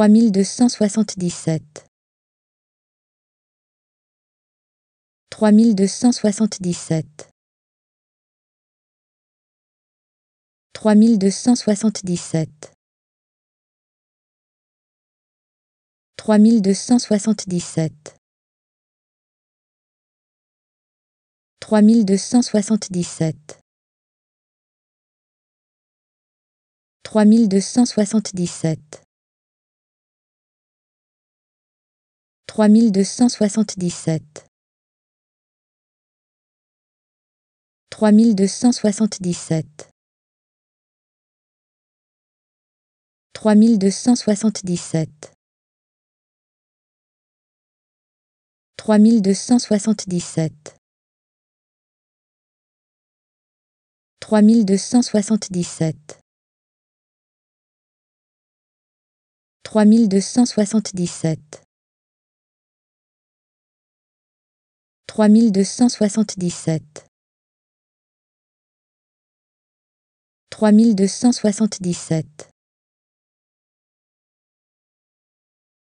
trois mille deux cent soixante-dix-sept trois mille deux cent soixante-dix-sept trois mille deux cent soixante-dix-sept trois mille deux cent soixante-dix-sept trois mille deux cent soixante-dix-sept 3277 3277 3277 3277 3277 3277 trois mille deux cent soixante-dix-sept trois mille deux cent soixante-dix-sept